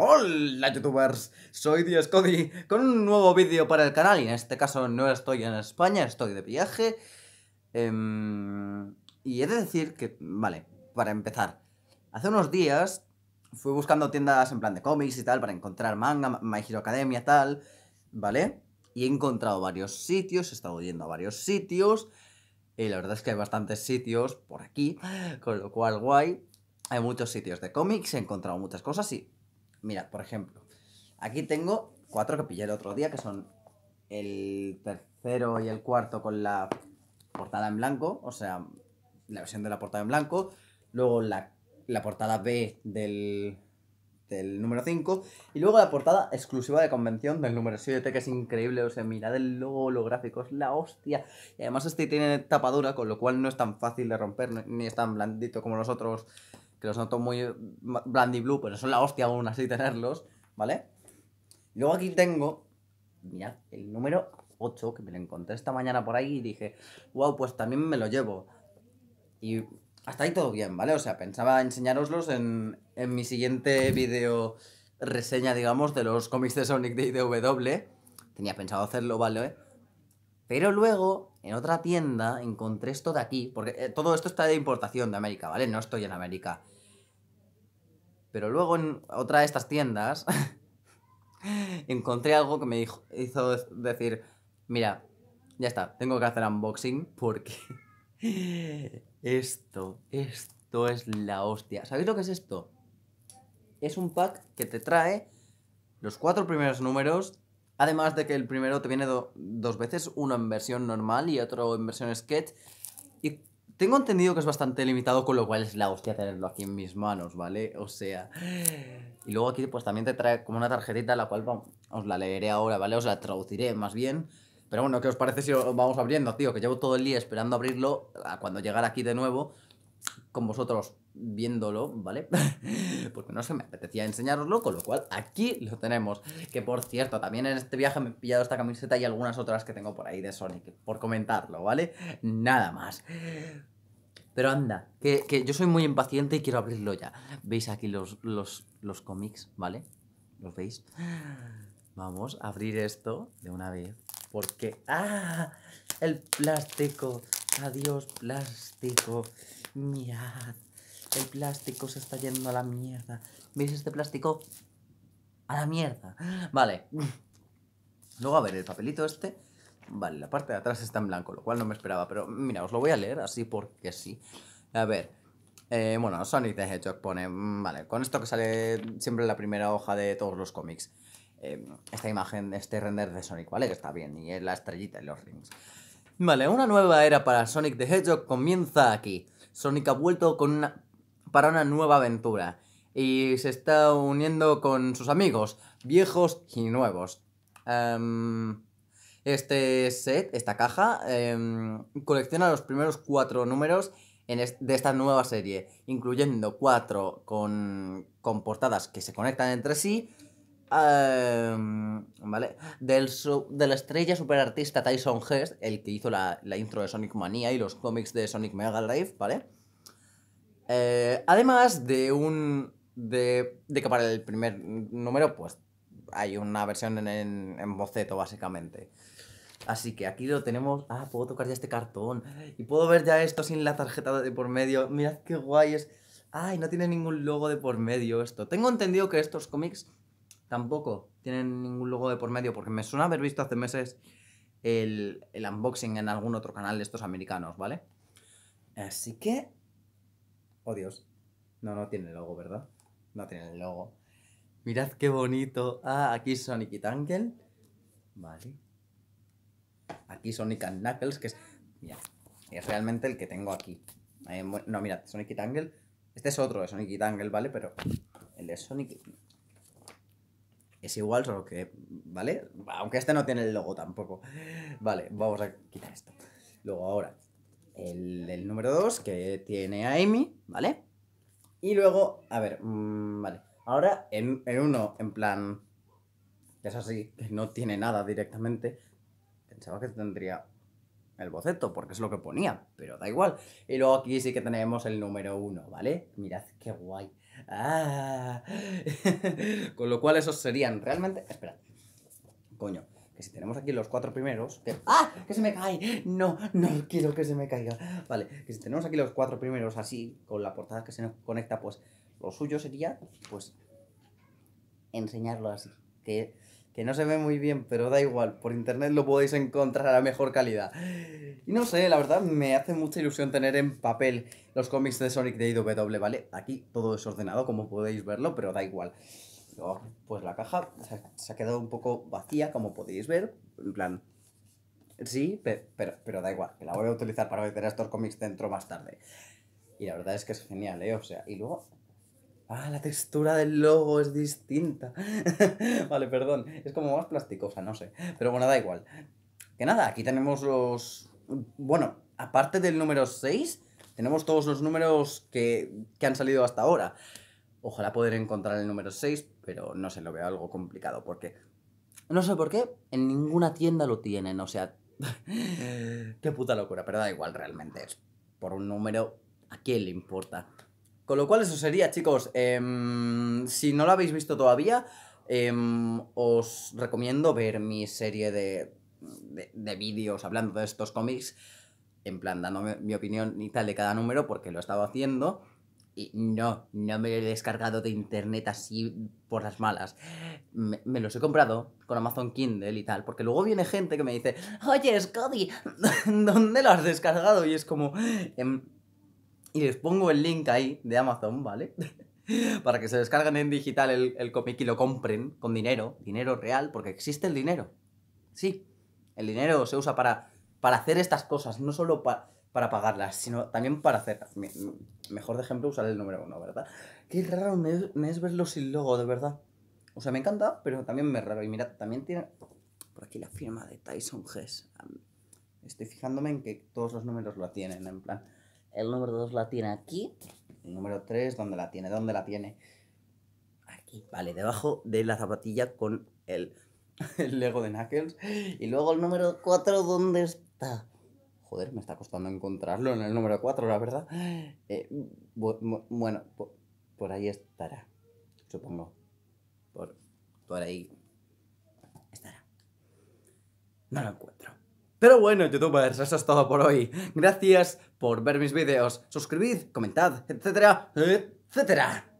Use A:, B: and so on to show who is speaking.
A: Hola youtubers, soy dios Cody con un nuevo vídeo para el canal y en este caso no estoy en España, estoy de viaje em, y he de decir que, vale, para empezar hace unos días fui buscando tiendas en plan de cómics y tal para encontrar manga, My Hero Academia, tal, ¿vale? Y he encontrado varios sitios, he estado yendo a varios sitios y la verdad es que hay bastantes sitios por aquí, con lo cual guay hay muchos sitios de cómics, he encontrado muchas cosas y Mira, por ejemplo, aquí tengo cuatro que pillé el otro día, que son el tercero y el cuarto con la portada en blanco, o sea, la versión de la portada en blanco, luego la, portada B del, del número 5, y luego la portada exclusiva de convención del número 7, que es increíble, o sea, mirad el logo, holográfico, es la hostia, y además este tiene tapadura, con lo cual no es tan fácil de romper, ni es tan blandito como los otros que los noto muy brandy blue, pero son la hostia aún así tenerlos, ¿vale? Luego aquí tengo, mirad, el número 8, que me lo encontré esta mañana por ahí y dije, wow, pues también me lo llevo. Y hasta ahí todo bien, ¿vale? O sea, pensaba enseñaroslos en, mi siguiente video reseña, digamos, de los cómics de Sonic de W. Tenía pensado hacerlo, ¿vale? Pero luego en otra tienda encontré esto de aquí, porque eh, todo esto está de importación de América, ¿vale? No estoy en América. Pero luego en otra de estas tiendas encontré algo que me hizo decir, mira, ya está, tengo que hacer unboxing porque esto, esto es la hostia. ¿Sabéis lo que es esto? Es un pack que te trae los cuatro primeros números Además de que el primero te viene dos veces, uno en versión normal y otro en versión sketch. Y tengo entendido que es bastante limitado, con lo cual es la hostia tenerlo aquí en mis manos, ¿vale? O sea. Y luego aquí, pues también te trae como una tarjetita, la cual os la leeré ahora, ¿vale? Os la traduciré más bien. Pero bueno, ¿qué os parece si vamos abriendo, tío? Que llevo todo el día esperando abrirlo a cuando llegara aquí de nuevo con vosotros viéndolo, ¿vale? Porque no se me apetecía enseñaroslo, con lo cual aquí lo tenemos. Que por cierto, también en este viaje me he pillado esta camiseta y algunas otras que tengo por ahí de Sonic, por comentarlo, ¿vale? Nada más. Pero anda, que, yo soy muy impaciente y quiero abrirlo ya. ¿Veis aquí los, los, los cómics, ¿vale? ¿Los veis? Vamos a abrir esto de una vez. Porque... ¡Ah! El plástico. Adiós plástico. Mirad. El plástico se está yendo a la mierda. ¿Veis este plástico? A la mierda. Vale. Luego, a ver, el papelito este. Vale, la parte de atrás está en blanco, lo cual no me esperaba. Pero mira, os lo voy a leer así porque sí. A ver. Eh, bueno, Sonic the Hedgehog pone. Mm, vale, con esto que sale siempre en la primera hoja de todos los cómics. Eh, esta imagen, este render de Sonic, ¿vale? Que está bien. Y es la estrellita y los rings. Vale, una nueva era para Sonic the Hedgehog comienza aquí. Sonic ha vuelto para una nueva aventura y se está uniendo con sus amigos, viejos y nuevos. Em, este set, esta caja, em, colecciona los primeros cuatro números de esta nueva serie, incluyendo cuatro con, con portadas que se conectan entre sí Em, ¿Vale? Del de la estrella superartista Tyson Hest, el que hizo la, intro de Sonic Mania y los cómics de Sonic Mega Drive, ¿vale? Eh, además de un. De, que para el primer número, pues hay una versión en, boceto, básicamente. Así que aquí lo tenemos. Ah, puedo tocar ya este cartón. Y puedo ver ya esto sin la tarjeta de por medio. Mirad qué guay es. Ay, no tiene ningún logo de por medio esto. Tengo entendido que estos cómics tampoco tienen ningún logo de por medio, porque me suena haber visto hace meses el, unboxing en algún otro canal de estos americanos, ¿vale? Así que... Oh Dios. No, no tiene logo, ¿verdad? No tiene el logo. Mirad qué bonito. Ah, aquí Sonic y Tangle. Vale. Aquí Sonic and Knuckles, que es... Mira, es realmente el que tengo aquí. Eh, no, mirad, Sonic y Tangle. Este es otro de Sonic y Tangle, ¿vale? Pero el de Sonic es igual, solo que, ¿vale? Aunque este no tiene el logo tampoco. Vale, vamos a quitar esto. Luego ahora, el, número 2 que tiene a Amy, ¿vale? Y luego, a ver, mm, vale. Ahora en, en, uno, en plan, que es así, que no tiene nada directamente, pensaba que tendría el boceto, porque es lo que ponía, pero da igual. Y luego aquí sí que tenemos el número 1, ¿vale? Mirad qué guay. Ah. Con lo cual esos serían realmente... Espera. Coño. Que si tenemos aquí los cuatro primeros... Que... ¡Ah! ¡Que se me cae! No, no quiero que se me caiga. Vale, que si tenemos aquí los cuatro primeros así, con la portada que se nos conecta, pues lo suyo sería, pues, enseñarlo así. Que que no se ve muy bien, pero da igual, por internet lo podéis encontrar a la mejor calidad. Y no sé, la verdad me hace mucha ilusión tener en papel los cómics de Sonic de IW, ¿vale? Aquí todo es ordenado, como podéis verlo, pero da igual. luego pues la caja se ha quedado un poco vacía, como podéis ver, en plan... Sí, pero, pero, da igual, que la voy a utilizar para meter a estos cómics dentro más tarde. Y la verdad es que es genial, ¿eh? O sea, y luego Ah, la textura del logo es distinta. vale, perdón. Es como más plasticosa, no sé. Pero bueno, da igual. Que nada, aquí tenemos los... Bueno, aparte del número 6, tenemos todos los números que, han salido hasta ahora. Ojalá poder encontrar el número 6, pero no sé, lo veo algo complicado porque... No sé por qué, en ninguna tienda lo tienen, o sea... qué puta locura, pero da igual realmente. Es por un número, ¿a quién le importa? Con lo cual eso sería, chicos, em, si no lo habéis visto todavía, em, os recomiendo ver mi serie de, de, vídeos hablando de estos cómics, en plan dando mi opinión y tal de cada número, porque lo he estado haciendo. Y no, no me he descargado de internet así por las malas. Me, los he comprado con Amazon Kindle y tal, porque luego viene gente que me dice, oye, Scotty, ¿dónde lo has descargado? Y es como, em, y les pongo el link ahí de Amazon, ¿vale? Para que se descarguen en digital el, el cómic y lo compren con dinero, dinero real, porque existe el dinero. Sí, el dinero se usa para, para hacer estas cosas, no solo para para pagarlas, sino también para hacer... mejor de ejemplo usar el número uno, ¿verdad? Qué raro me, es verlo sin logo, de verdad. O sea, me encanta, pero también me raro. Y mira, también tiene por aquí la firma de Tyson Hess. Estoy fijándome en que todos los números lo tienen, en plan. El número 2 la tiene aquí. El número 3, ¿dónde la tiene? ¿Dónde la tiene? Aquí, vale, debajo de la zapatilla con el, Lego de Knuckles. Y luego el número 4, ¿dónde está? Joder, me está costando encontrarlo en el número 4, la verdad. Eh, bueno, por, ahí estará, supongo. Por, por ahí estará. No lo encuentro. Pero bueno, youtubers, eso es todo por hoy. Gracias por ver mis vídeos, suscribid, comentad, etcétera, etcétera.